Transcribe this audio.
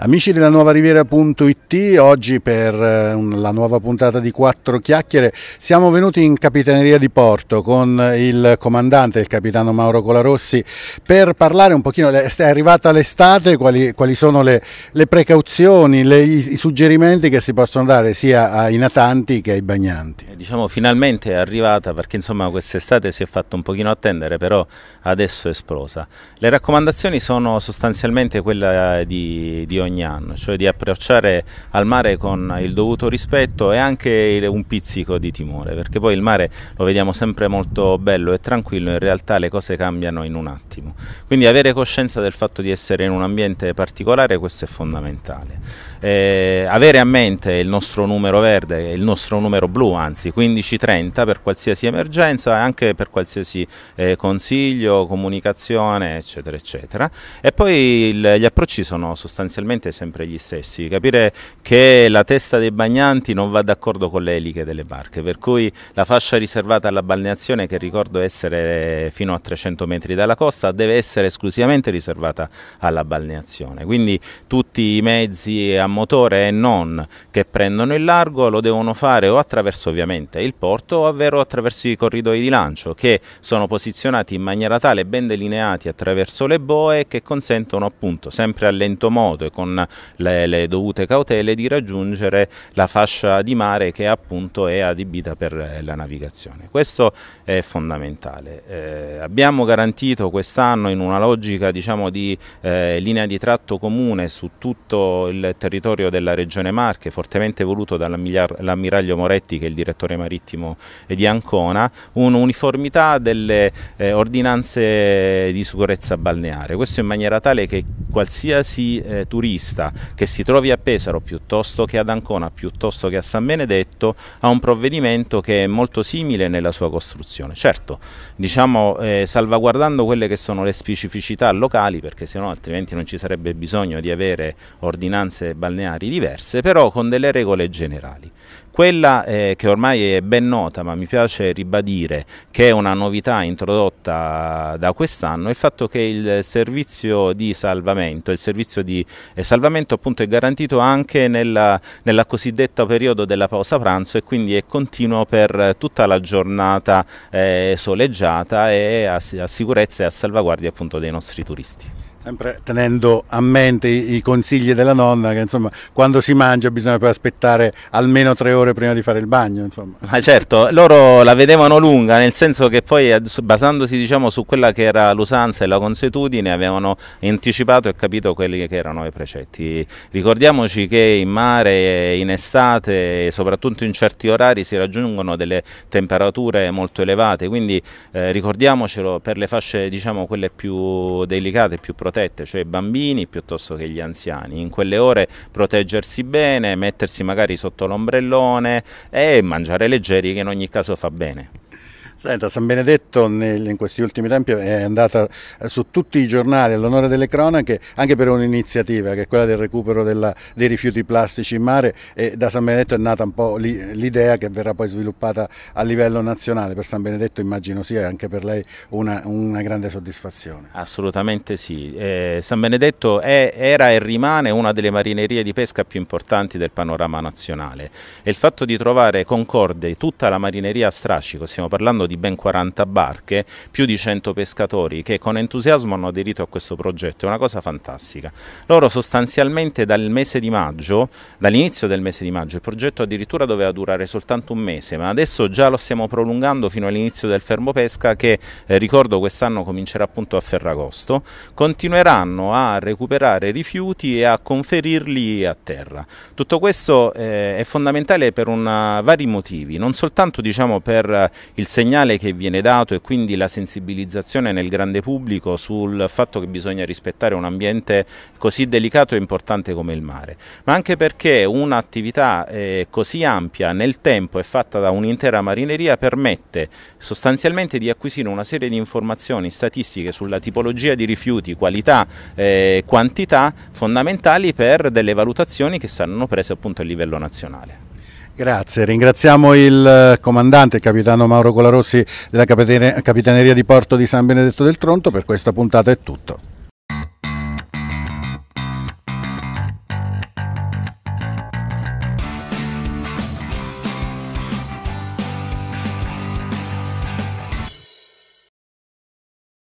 Amici della nuova riviera.it, oggi per eh, la nuova puntata di Quattro Chiacchiere siamo venuti in Capitaneria di Porto con il comandante, il capitano Mauro Colarossi, per parlare un pochino, è arrivata l'estate, quali, quali sono le, le precauzioni, le, i, suggerimenti che si possono dare sia ai natanti che ai bagnanti. Eh, diciamo finalmente è arrivata perché insomma quest'estate si è fatto un pochino attendere, però adesso è esplosa. Le raccomandazioni sono sostanzialmente quelle di, di ogni anno, cioè di approcciare al mare con il dovuto rispetto e anche un pizzico di timore, perché poi il mare lo vediamo sempre molto bello e tranquillo, in realtà le cose cambiano in un attimo. Quindi avere coscienza del fatto di essere in un ambiente particolare, questo è fondamentale. Eh, avere a mente il nostro numero verde, il nostro numero blu, anzi 1530 per qualsiasi emergenza e anche per qualsiasi eh, consiglio, comunicazione, eccetera, eccetera. E poi il, gli approcci sono sostanzialmente fondamentalmente sempre gli stessi, capire che la testa dei bagnanti non va d'accordo con le eliche delle barche, per cui la fascia riservata alla balneazione che ricordo essere fino a 300 metri dalla costa deve essere esclusivamente riservata alla balneazione, quindi tutti i mezzi a motore e non che prendono il largo lo devono fare o attraverso ovviamente il porto, ovvero attraverso i corridoi di lancio che sono posizionati in maniera tale ben delineati attraverso le boe che consentono appunto sempre a lento modo e con con le, le dovute cautele di raggiungere la fascia di mare che appunto è adibita per eh, la navigazione. Questo è fondamentale. Eh, abbiamo garantito quest'anno in una logica diciamo, di eh, linea di tratto comune su tutto il territorio della regione Marche, fortemente voluto dall'ammiraglio Moretti che è il direttore marittimo di Ancona, un'uniformità delle eh, ordinanze di sicurezza balneare. Questo in maniera tale che qualsiasi eh, turista laborista che si trovi a Pesaro piuttosto che ad Ancona, piuttosto che a San Benedetto, ha un provvedimento che è molto simile nella sua costruzione. Certo, diciamo eh, salvaguardando quelle che sono le specificità locali, perché se altrimenti non ci sarebbe bisogno di avere ordinanze balneari diverse, però con delle regole generali. Quella eh, che ormai è ben nota, ma mi piace ribadire che è una novità introdotta da quest'anno, è il fatto che il servizio di salvamento, il servizio di eh, salvamento appunto è garantito anche nella, nella cosiddetta periodo della pausa pranzo e quindi è continuo per tutta la giornata eh, soleggiata e a, a sicurezza e a salvaguardia appunto dei nostri turisti. Sempre tenendo a mente i consigli della nonna che insomma quando si mangia bisogna poi aspettare almeno tre ore prima di fare il bagno. Insomma. Ma certo, loro la vedevano lunga nel senso che poi eh, basandosi diciamo, su quella che era l'usanza e la consuetudine avevano anticipato e capito quelli che erano i precetti. Ricordiamoci che in mare, in estate, soprattutto in certi orari si raggiungono delle temperature molto elevate, quindi eh, ricordiamocelo per le fasce diciamo quelle più delicate, più protette protette, cioè i bambini piuttosto che gli anziani. In quelle ore proteggersi bene, mettersi magari sotto l'ombrellone e mangiare leggeri che in ogni caso fa bene. Senta, San Benedetto in questi ultimi tempi è andata eh, su tutti i giornali all'onore delle cronache anche per un'iniziativa che è quella del recupero della, dei rifiuti plastici in mare e da San Benedetto è nata un po' l'idea che verrà poi sviluppata a livello nazionale. Per San Benedetto immagino sia anche per lei una, una grande soddisfazione. Assolutamente sì. Eh, San Benedetto è, era e rimane una delle marinerie di pesca più importanti del panorama nazionale e il fatto di trovare concorde tutta la marineria a strascico, stiamo parlando di di ben 40 barche, più di 100 pescatori che con entusiasmo hanno aderito a questo progetto, è una cosa fantastica. Loro sostanzialmente dal mese di maggio, dall'inizio del mese di maggio, il progetto addirittura doveva durare soltanto un mese, ma adesso già lo stiamo prolungando fino all'inizio del fermo pesca che eh, ricordo quest'anno comincerà appunto a Ferragosto, continueranno a recuperare rifiuti e a conferirli a terra. Tutto questo eh, è fondamentale per una, eh, vari motivi, non soltanto diciamo, per eh, il segnale segnale che viene dato e quindi la sensibilizzazione nel grande pubblico sul fatto che bisogna rispettare un ambiente così delicato e importante come il mare, ma anche perché un'attività eh, così ampia nel tempo e fatta da un'intera marineria permette sostanzialmente di acquisire una serie di informazioni statistiche sulla tipologia di rifiuti, qualità, eh, quantità fondamentali per delle valutazioni che saranno prese appunto a livello nazionale. Grazie, ringraziamo il eh, comandante, il capitano Mauro Colarossi della Capitaneria di Porto di San Benedetto del Tronto, per questa puntata è tutto.